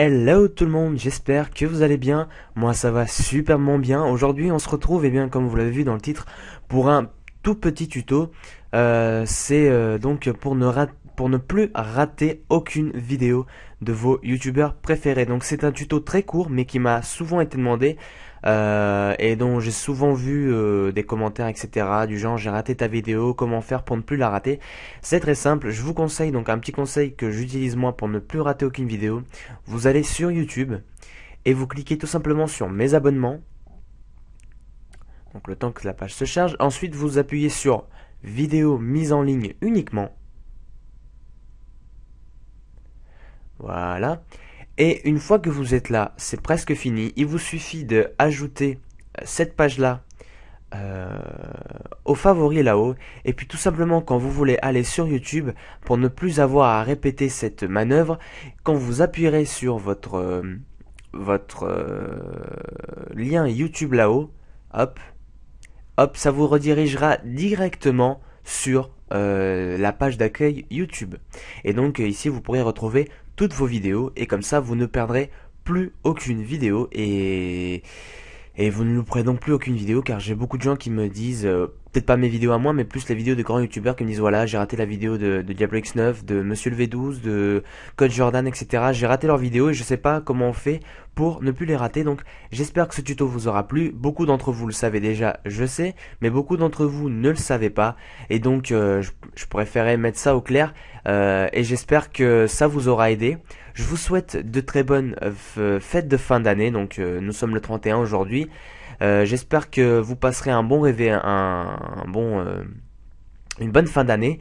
Hello tout le monde, j'espère que vous allez bien. Moi ça va superment bien. Aujourd'hui on se retrouve, et eh bien comme vous l'avez vu dans le titre, pour un tout petit tuto. Euh, c'est euh, donc pour ne, rater pour ne plus rater aucune vidéo de vos youtubeurs préférés. Donc c'est un tuto très court mais qui m'a souvent été demandé euh, et dont j'ai souvent vu euh, des commentaires etc du genre j'ai raté ta vidéo, comment faire pour ne plus la rater. C'est très simple, je vous conseille donc un petit conseil que j'utilise moi pour ne plus rater aucune vidéo. Vous allez sur YouTube et vous cliquez tout simplement sur mes abonnements. Donc le temps que la page se charge. Ensuite vous appuyez sur vidéo mise en ligne uniquement Voilà. Et une fois que vous êtes là, c'est presque fini. Il vous suffit de ajouter euh, cette page-là euh, au favori là-haut. Et puis tout simplement quand vous voulez aller sur YouTube, pour ne plus avoir à répéter cette manœuvre, quand vous appuierez sur votre, euh, votre lien YouTube là-haut, hop, hop, ça vous redirigera directement sur euh, la page d'accueil YouTube. Et donc euh, ici vous pourrez retrouver toutes vos vidéos et comme ça vous ne perdrez plus aucune vidéo et, et vous ne louperez donc plus aucune vidéo car j'ai beaucoup de gens qui me disent, euh, peut-être pas mes vidéos à moi mais plus les vidéos de grands youtubeurs qui me disent voilà j'ai raté la vidéo de, de Diablo X9, de Monsieur le V12, de Code Jordan etc. J'ai raté leur vidéos et je sais pas comment on fait pour ne plus les rater. Donc j'espère que ce tuto vous aura plu. Beaucoup d'entre vous le savez déjà, je sais, mais beaucoup d'entre vous ne le savez pas. Et donc euh, je, préférerais préférais mettre ça au clair euh, et j'espère que ça vous aura aidé. Je vous souhaite de très bonnes euh, fêtes de fin d'année. Donc nous sommes le 31 aujourd'hui. j'espère que vous passerez un bon rêver un, bon, une bonne fin d'année.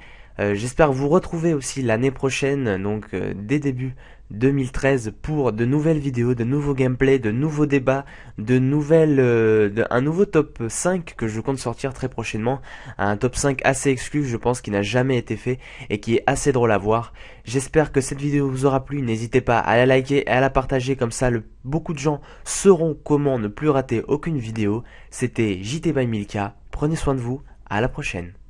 j'espère vous retrouver aussi l'année prochaine, donc dès début 2013 pour de nouvelles vidéos, de nouveaux gameplays, de nouveaux débats, de nouvelles, euh, un nouveau top 5 que je compte sortir très prochainement, un top 5 assez exclu je pense qui n'a jamais été fait et qui est assez drôle à voir. J'espère que cette vidéo vous aura plu, n'hésitez pas à la liker et à la partager comme ça le, beaucoup de gens sauront comment ne plus rater aucune vidéo. C'était JT by Milka, prenez soin de vous, à la prochaine.